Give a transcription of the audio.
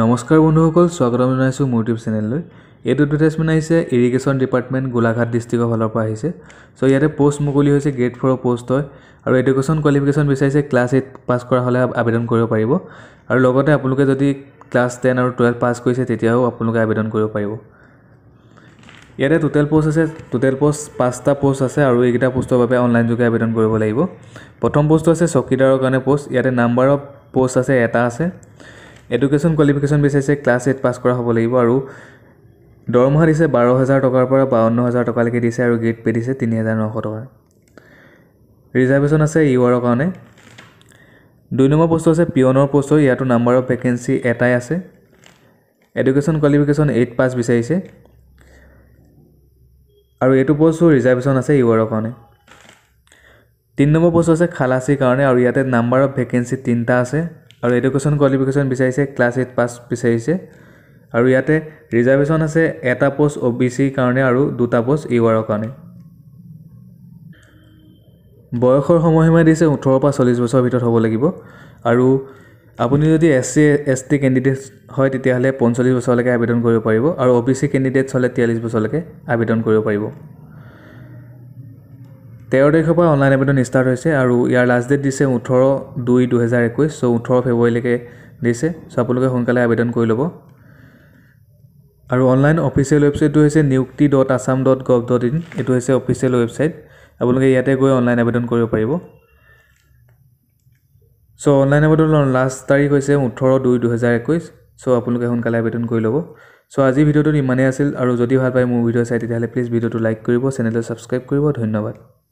নমস্কাৰ বন্ধুসকল স্বাগতম জনাইছোঁ মোৰ ইউটিউব চেনেললৈ এইটো এডভাৰটাইজমেণ্ট আহিছে ইৰিগেশ্যন ডিপাৰ্টমেণ্ট গোলাঘাট ডিষ্ট্ৰিক্টৰ ফালৰ পৰা আহিছে চ' ইয়াতে প'ষ্ট মুকলি হৈছে গ্ৰেড ফ'ৰৰ প'ষ্ট হয় আৰু এডুকেশ্যন কোৱালিফিকেশ্যন বিচাৰিছে ক্লাছ এইট পাছ কৰা হ'লে আবেদন কৰিব পাৰিব আৰু লগতে আপোনালোকে যদি ক্লাছ টেন আৰু টুৱেলভ পাছ কৰিছে তেতিয়াও আপোনালোকে আবেদন কৰিব পাৰিব ইয়াতে টোটেল প'ষ্ট আছে টোটেল প'ষ্ট পাঁচটা প'ষ্ট আছে আৰু এইকেইটা পোষ্টৰ বাবে অনলাইন যোগে আবেদন কৰিব লাগিব প্ৰথম পোষ্টটো আছে চকীদাৰৰ কাৰণে প'ষ্ট ইয়াতে নাম্বাৰ অফ পোষ্ট আছে এটা আছে এডুকেশ্যন কোৱালিফিকেশ্যন বিচাৰিছে ক্লাছ এইট পাছ কৰা হ'ব লাগিব আৰু দৰমহা দিছে বাৰ হাজাৰ টকাৰ পৰা বাৱন্ন হাজাৰ টকালৈকে দিছে আৰু গ্ৰেড পে' দিছে তিনি হাজাৰ নশ টকা ৰিজাৰ্ভেশ্যন আছে ইউ আৰৰ কাৰণে দুই নম্বৰ প'ষ্ট আছে পিয়নৰ পষ্টৰ ইয়াতো নাম্বাৰ অফ ভেকেঞ্চি এটাই আছে এডুকেশ্যন কোৱালিফিকেশ্যন এইট পাছ বিচাৰিছে আৰু এইটো পষ্টো ৰিজাৰ্ভেশ্যন আছে ইউ আৰৰ কাৰণে তিনি নম্বৰ প'ষ্ট আছে খালাচীৰ কাৰণে আৰু ইয়াতে নাম্বাৰ অফ ভেকেঞ্চি তিনিটা আছে আৰু এডুকেশ্যন কোৱালিফিকেশ্যন বিচাৰিছে ক্লাছ এইট পাছ বিচাৰিছে আৰু ইয়াতে ৰিজাৰ্ভেশ্যন আছে এটা প'ষ্ট অ' বি চিৰ কাৰণে আৰু দুটা প'ষ্ট ইউ আৰৰ কাৰণে বয়সৰ সময়সীমা দিছে ওঠৰৰ পৰা চল্লিছ বছৰৰ ভিতৰত হ'ব লাগিব আৰু আপুনি যদি S C S T candidate হয় তেতিয়াহ'লে পঞ্চল্লিছ বছৰলৈকে আবেদন কৰিব পাৰিব আৰু অ' বি চি কেণ্ডিডেটছ হ'লে তিয়াল্লিছ বছৰলৈকে আবেদন কৰিব পাৰিব তেৰ তাৰিখৰ পৰা অনলাইন আবেদন ষ্টাৰ্ট হৈছে আৰু ইয়াৰ লাষ্ট ডেট দিছে ওঠৰ দুই দুহেজাৰ একৈছ চ' ওঠৰ ফেব্ৰুৱাৰীলৈকে দিছে চ' আপোনালোকে সোনকালে আবেদন কৰি ল'ব আৰু অনলাইন অফিচিয়েল ৱেবছাইটটো হৈছে Niyukti dot Assam dot gov dot in এইটো হৈছে অফিচিয়েল ৱেবছাইট আপোনালোকে ইয়াতে গৈ অনলাইন আবেদন কৰিব পাৰিব চ' অনলাইন আবেদনৰ লাষ্ট তাৰিখ হৈছে ওঠৰ দুই দুহেজাৰ একৈছ চ' আপোনালোকে সোনকালে আবেদন কৰি ল'ব চ' আজি ভিডিঅ'টোত ইমানেই আছিল আৰু যদি ভাল পায় মোৰ ভিডিঅ' চাই তেতিয়াহ'লে প্লিজ ভিডিঅ'টো লাইক কৰিব চেনেলটো ছাবস্ক্ৰাইব কৰিব ধন্যবাদ